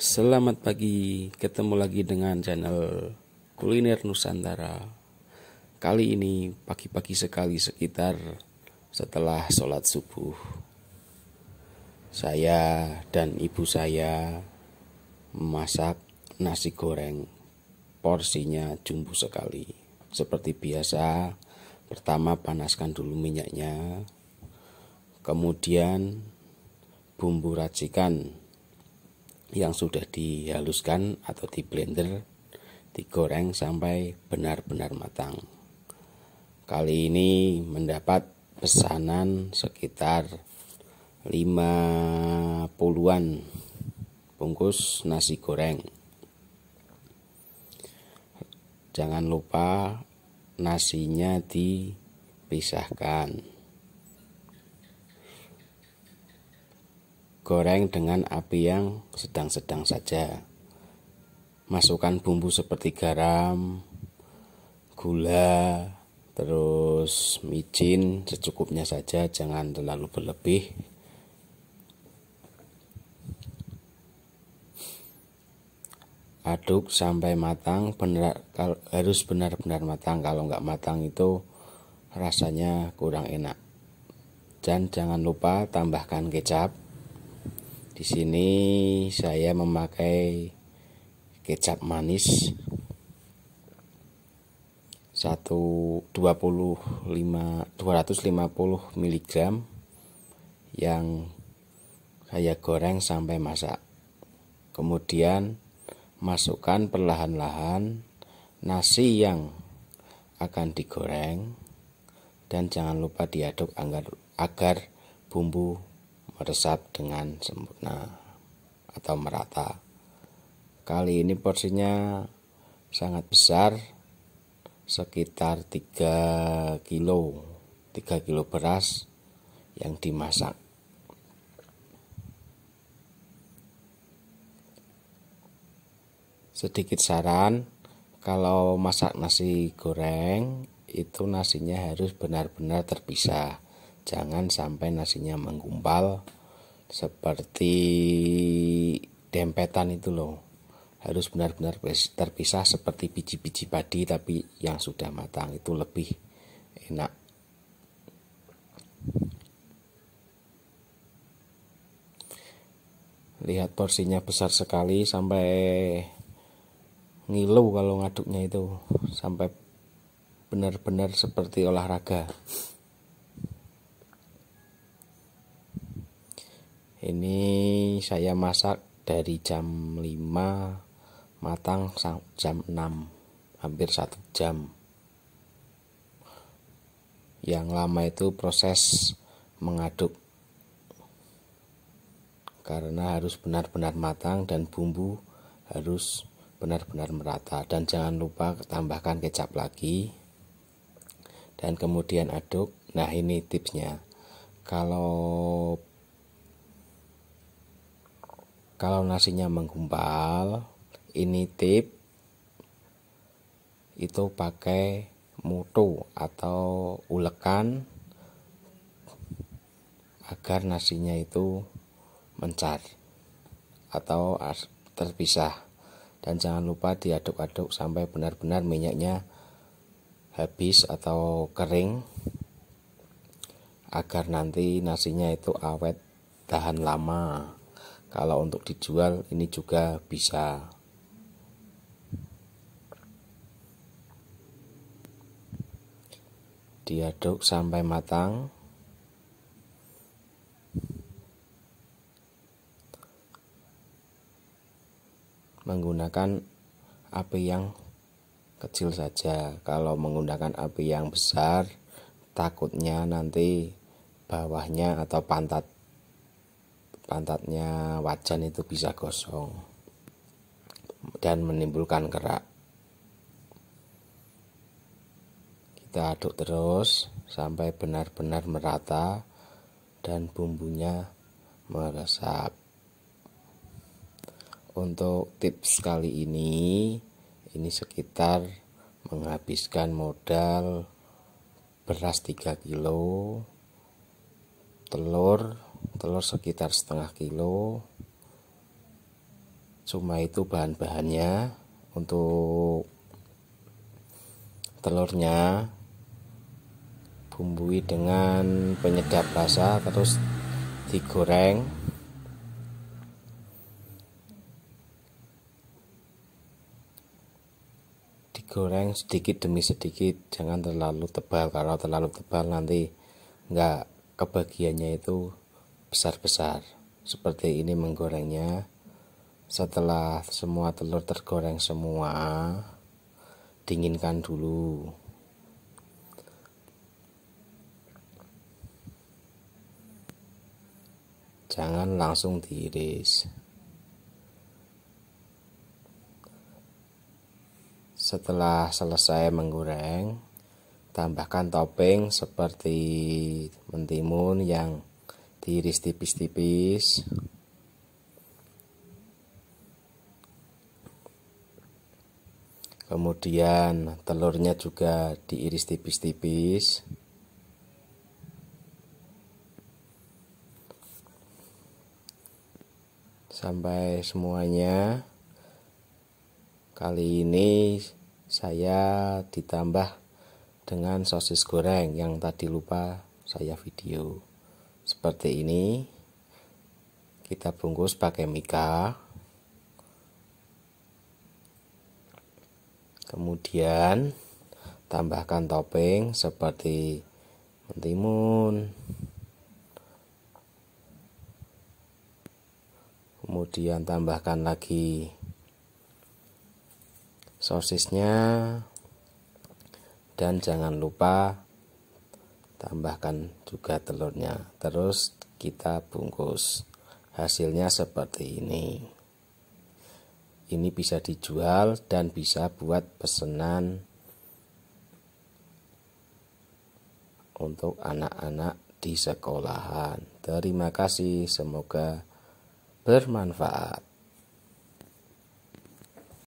Selamat pagi, ketemu lagi dengan channel Kuliner Nusantara. Kali ini pagi-pagi sekali sekitar setelah sholat subuh. Saya dan ibu saya memasak nasi goreng. Porsinya jumbo sekali. Seperti biasa, pertama panaskan dulu minyaknya. Kemudian bumbu racikan yang sudah dihaluskan atau di blender digoreng sampai benar-benar matang. Kali ini mendapat pesanan sekitar 50-an bungkus nasi goreng. Jangan lupa nasinya dipisahkan. Goreng dengan api yang sedang-sedang saja. Masukkan bumbu seperti garam, gula, terus micin secukupnya saja, jangan terlalu berlebih. Aduk sampai matang, benar harus benar-benar matang. Kalau nggak matang itu rasanya kurang enak. Dan jangan lupa tambahkan kecap. Di sini saya memakai kecap manis 125 250 mg yang saya goreng sampai masak. Kemudian masukkan perlahan-lahan nasi yang akan digoreng dan jangan lupa diaduk agar agar bumbu meresap dengan sempurna atau merata. Kali ini porsinya sangat besar sekitar 3 kilo 3 kilo beras yang dimasak sedikit saran kalau masak nasi goreng itu nasinya harus benar-benar terpisah jangan sampai nasinya menggumpal seperti dempetan itu loh harus benar-benar terpisah seperti biji-biji padi tapi yang sudah matang itu lebih enak lihat porsinya besar sekali sampai ngilu kalau ngaduknya itu sampai benar-benar seperti olahraga ini saya masak dari jam 5 matang jam 6 hampir satu jam yang lama itu proses mengaduk karena harus benar-benar matang dan bumbu harus benar-benar merata dan jangan lupa tambahkan kecap lagi dan kemudian aduk nah ini tipsnya kalau kalau nasinya menggumpal ini tip itu pakai mutu atau ulekan agar nasinya itu mencar atau terpisah dan jangan lupa diaduk-aduk sampai benar-benar minyaknya habis atau kering agar nanti nasinya itu awet tahan lama kalau untuk dijual ini juga bisa diaduk sampai matang menggunakan api yang kecil saja kalau menggunakan api yang besar takutnya nanti bawahnya atau pantat pantatnya wajan itu bisa gosong dan menimbulkan kerak. Kita aduk terus sampai benar-benar merata dan bumbunya meresap. Untuk tips kali ini, ini sekitar menghabiskan modal beras 3 kilo, telur telur sekitar setengah kilo cuma itu bahan-bahannya untuk telurnya bumbui dengan penyedap rasa terus digoreng digoreng sedikit demi sedikit jangan terlalu tebal kalau terlalu tebal nanti nggak kebagiannya itu besar-besar. Seperti ini menggorengnya. Setelah semua telur tergoreng semua, dinginkan dulu. Jangan langsung diiris. Setelah selesai menggoreng, tambahkan topping seperti mentimun yang tiris tipis-tipis kemudian telurnya juga diiris tipis-tipis sampai semuanya kali ini saya ditambah dengan sosis goreng yang tadi lupa saya video seperti ini kita bungkus pakai mika kemudian tambahkan topping seperti mentimun kemudian tambahkan lagi sosisnya dan jangan lupa tambahkan juga telurnya terus kita bungkus hasilnya seperti ini ini bisa dijual dan bisa buat pesenan untuk anak-anak di sekolahan terima kasih semoga bermanfaat